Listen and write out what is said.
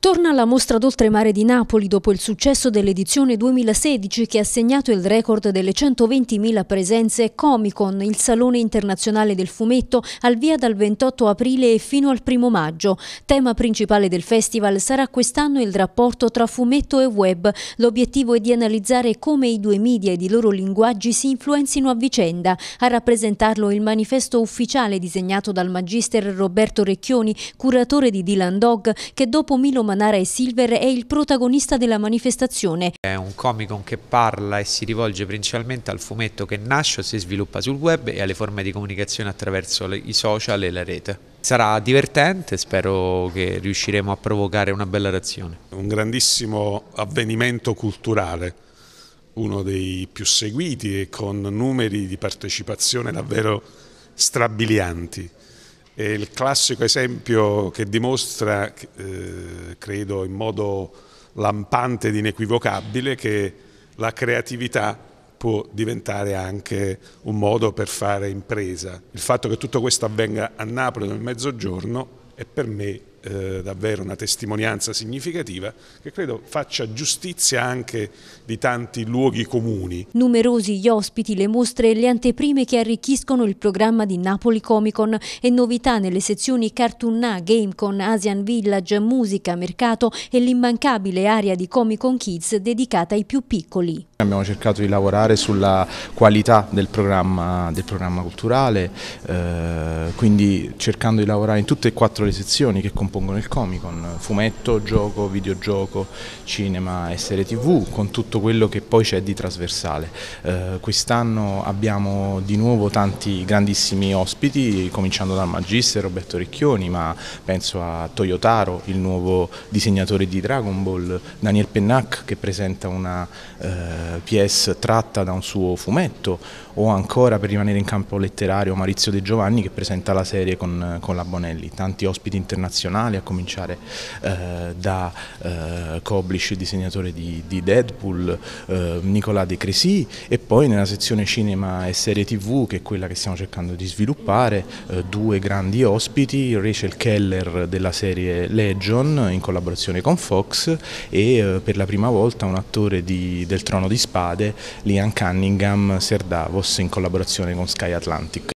Torna la mostra d'oltremare di Napoli dopo il successo dell'edizione 2016 che ha segnato il record delle 120.000 presenze Comic Con, il Salone Internazionale del Fumetto, al via dal 28 aprile e fino al 1 maggio. Tema principale del festival sarà quest'anno il rapporto tra fumetto e web. L'obiettivo è di analizzare come i due media ed i loro linguaggi si influenzino a vicenda. A rappresentarlo il manifesto ufficiale disegnato dal magister Roberto Recchioni, curatore di Dylan Dog, che dopo Milo Manfredi Nara e Silver è il protagonista della manifestazione. È un comico che parla e si rivolge principalmente al fumetto che nasce o si sviluppa sul web e alle forme di comunicazione attraverso le, i social e la rete. Sarà divertente, spero che riusciremo a provocare una bella reazione. Un grandissimo avvenimento culturale, uno dei più seguiti e con numeri di partecipazione davvero strabilianti. È il classico esempio che dimostra, eh, credo in modo lampante ed inequivocabile, che la creatività può diventare anche un modo per fare impresa. Il fatto che tutto questo avvenga a Napoli nel mezzogiorno è per me eh, davvero una testimonianza significativa che credo faccia giustizia anche di tanti luoghi comuni. Numerosi gli ospiti, le mostre e le anteprime che arricchiscono il programma di Napoli Comic Con e novità nelle sezioni Cartoon A, Game Con, Asian Village, Musica, Mercato e l'immancabile area di Comic Con Kids dedicata ai più piccoli. Abbiamo cercato di lavorare sulla qualità del programma, del programma culturale, eh, quindi cercando di lavorare in tutte e quattro le sezioni che compongono compongono il Comic Con, fumetto, gioco, videogioco, cinema e serie tv, con tutto quello che poi c'è di trasversale. Eh, Quest'anno abbiamo di nuovo tanti grandissimi ospiti, cominciando dal Magister Roberto Ricchioni, ma penso a Toyotaro, il nuovo disegnatore di Dragon Ball, Daniel Pennac che presenta una eh, PS tratta da un suo fumetto, o ancora per rimanere in campo letterario Maurizio De Giovanni che presenta la serie con, con la Bonelli, tanti ospiti internazionali internazionali, a cominciare eh, da eh, Koblish, disegnatore di, di Deadpool, eh, Nicolas De Cressy e poi nella sezione cinema e serie tv, che è quella che stiamo cercando di sviluppare, eh, due grandi ospiti, Rachel Keller della serie Legion in collaborazione con Fox e eh, per la prima volta un attore di, del Trono di Spade, Liam Cunningham Ser Davos in collaborazione con Sky Atlantic.